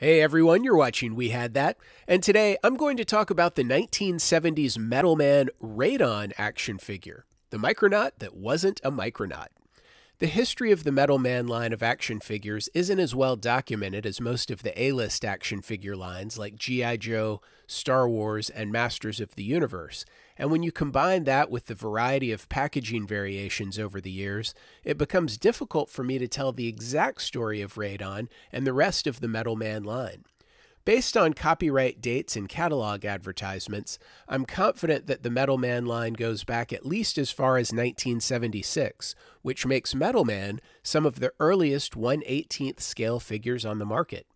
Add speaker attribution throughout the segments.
Speaker 1: Hey everyone, you're watching We Had That, and today I'm going to talk about the 1970s Metal Man Radon action figure, the Micronaut that wasn't a Micronaut. The history of the Metal Man line of action figures isn't as well documented as most of the A list action figure lines like G.I. Joe, Star Wars, and Masters of the Universe, and when you combine that with the variety of packaging variations over the years, it becomes difficult for me to tell the exact story of Radon and the rest of the Metal Man line. Based on copyright dates and catalog advertisements, I'm confident that the Metal Man line goes back at least as far as 1976, which makes Metal Man some of the earliest 1/18th scale figures on the market.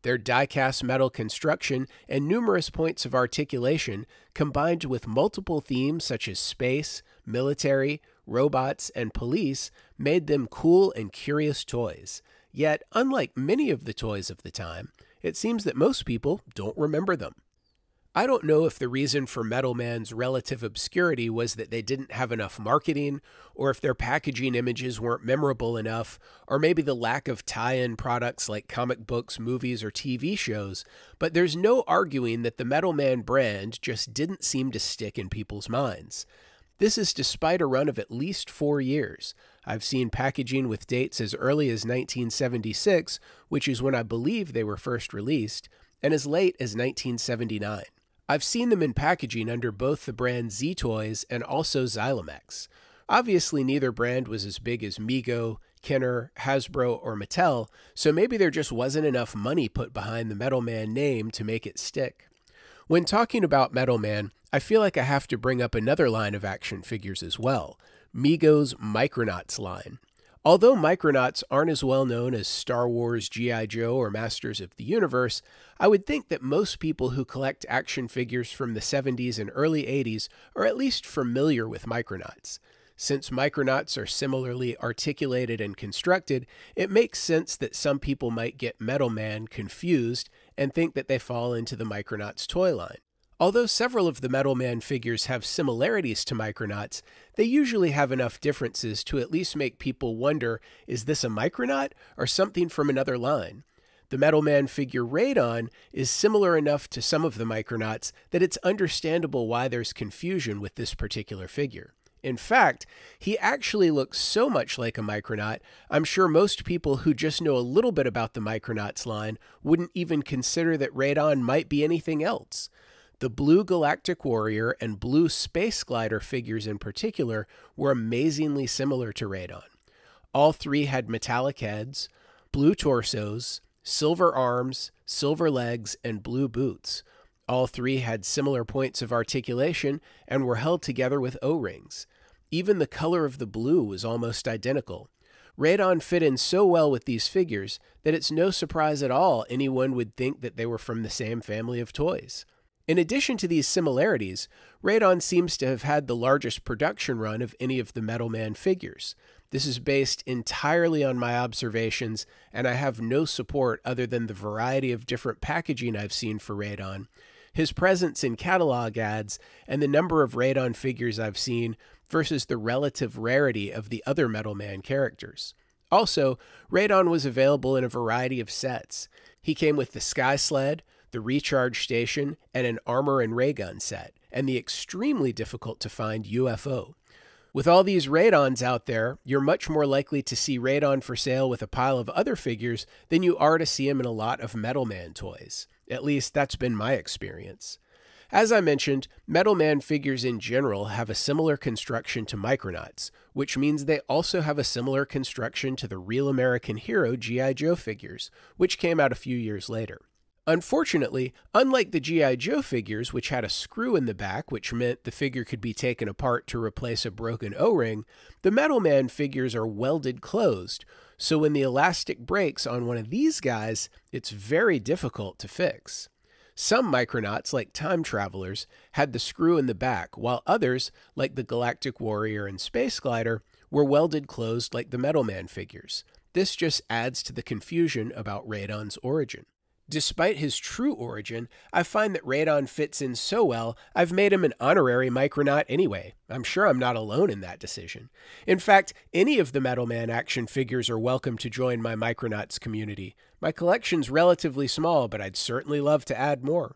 Speaker 1: Their die-cast metal construction and numerous points of articulation, combined with multiple themes such as space, military, robots, and police, made them cool and curious toys. Yet, unlike many of the toys of the time, it seems that most people don't remember them. I don't know if the reason for Metal Man's relative obscurity was that they didn't have enough marketing, or if their packaging images weren't memorable enough, or maybe the lack of tie in products like comic books, movies, or TV shows, but there's no arguing that the Metal Man brand just didn't seem to stick in people's minds. This is despite a run of at least four years. I've seen packaging with dates as early as 1976, which is when I believe they were first released, and as late as 1979. I've seen them in packaging under both the brand Z Toys and also Xylamex. Obviously, neither brand was as big as Mego, Kenner, Hasbro, or Mattel, so maybe there just wasn't enough money put behind the Metal Man name to make it stick. When talking about Metal Man, I feel like I have to bring up another line of action figures as well Migos Micronauts line. Although Micronauts aren't as well known as Star Wars, G.I. Joe, or Masters of the Universe, I would think that most people who collect action figures from the 70s and early 80s are at least familiar with Micronauts. Since Micronauts are similarly articulated and constructed, it makes sense that some people might get Metal Man confused and think that they fall into the Micronauts toy line. Although several of the Metal Man figures have similarities to Micronauts, they usually have enough differences to at least make people wonder is this a Micronaut or something from another line? The Metal Man figure Radon is similar enough to some of the Micronauts that it's understandable why there's confusion with this particular figure. In fact, he actually looks so much like a Micronaut, I'm sure most people who just know a little bit about the Micronauts line wouldn't even consider that Radon might be anything else. The blue Galactic Warrior and blue Space Glider figures in particular were amazingly similar to Radon. All three had metallic heads, blue torsos, silver arms, silver legs, and blue boots. All three had similar points of articulation and were held together with O rings. Even the color of the blue was almost identical. Radon fit in so well with these figures that it's no surprise at all anyone would think that they were from the same family of toys. In addition to these similarities, Radon seems to have had the largest production run of any of the Metal Man figures. This is based entirely on my observations, and I have no support other than the variety of different packaging I've seen for Radon, his presence in catalog ads, and the number of Radon figures I've seen versus the relative rarity of the other Metal Man characters. Also, Radon was available in a variety of sets. He came with the Sky Sled, the recharge station, and an armor and ray gun set, and the extremely difficult to find UFO. With all these radons out there, you're much more likely to see radon for sale with a pile of other figures than you are to see them in a lot of Metal Man toys. At least that's been my experience. As I mentioned, Metal Man figures in general have a similar construction to Micronauts, which means they also have a similar construction to the Real American Hero G.I. Joe figures, which came out a few years later. Unfortunately, unlike the G.I. Joe figures, which had a screw in the back, which meant the figure could be taken apart to replace a broken O ring, the Metal Man figures are welded closed, so when the elastic breaks on one of these guys, it's very difficult to fix. Some Micronauts, like Time Travelers, had the screw in the back, while others, like the Galactic Warrior and Space Glider, were welded closed like the Metal Man figures. This just adds to the confusion about Radon's origin. Despite his true origin, I find that radon fits in so well, I've made him an honorary micronaut anyway. I'm sure I'm not alone in that decision. In fact, any of the Metal Man action figures are welcome to join my Micronauts community. My collection's relatively small, but I'd certainly love to add more.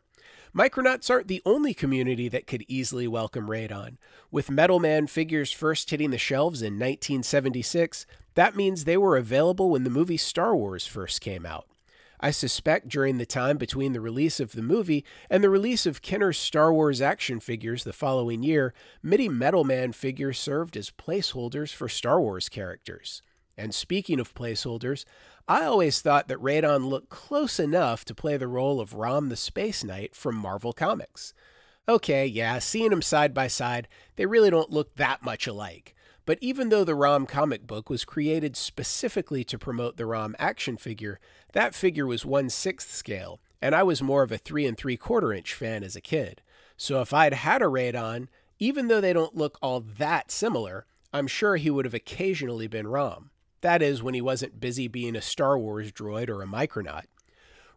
Speaker 1: Micronauts aren't the only community that could easily welcome Radon. With Metal Man figures first hitting the shelves in 1976, that means they were available when the movie Star Wars first came out. I suspect during the time between the release of the movie and the release of Kenner's Star Wars action figures the following year, MIDI Metal Man figures served as placeholders for Star Wars characters. And speaking of placeholders, I always thought that Radon looked close enough to play the role of Rom the Space Knight from Marvel Comics. Okay, yeah, seeing them side by side, they really don't look that much alike. But even though the ROM comic book was created specifically to promote the ROM action figure, that figure was 1 6th scale, and I was more of a 3 and 3 quarter inch fan as a kid. So if I'd had a Radon, even though they don't look all that similar, I'm sure he would have occasionally been ROM. That is, when he wasn't busy being a Star Wars droid or a Micronaut.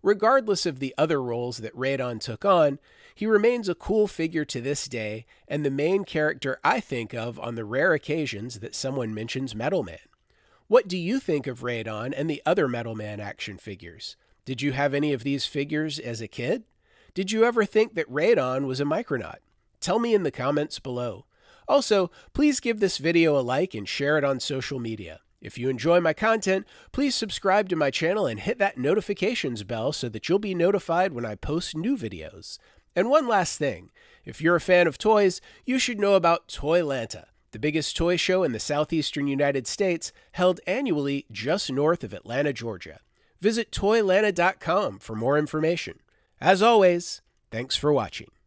Speaker 1: Regardless of the other roles that Radon took on, he remains a cool figure to this day and the main character I think of on the rare occasions that someone mentions Metal Man. What do you think of Radon and the other Metal Man action figures? Did you have any of these figures as a kid? Did you ever think that Radon was a Micronaut? Tell me in the comments below. Also, please give this video a like and share it on social media. If you enjoy my content, please subscribe to my channel and hit that notifications bell so that you'll be notified when I post new videos. And one last thing, if you're a fan of toys, you should know about Toylanta, the biggest toy show in the southeastern United States, held annually just north of Atlanta, Georgia. Visit toylanta.com for more information. As always, thanks for watching.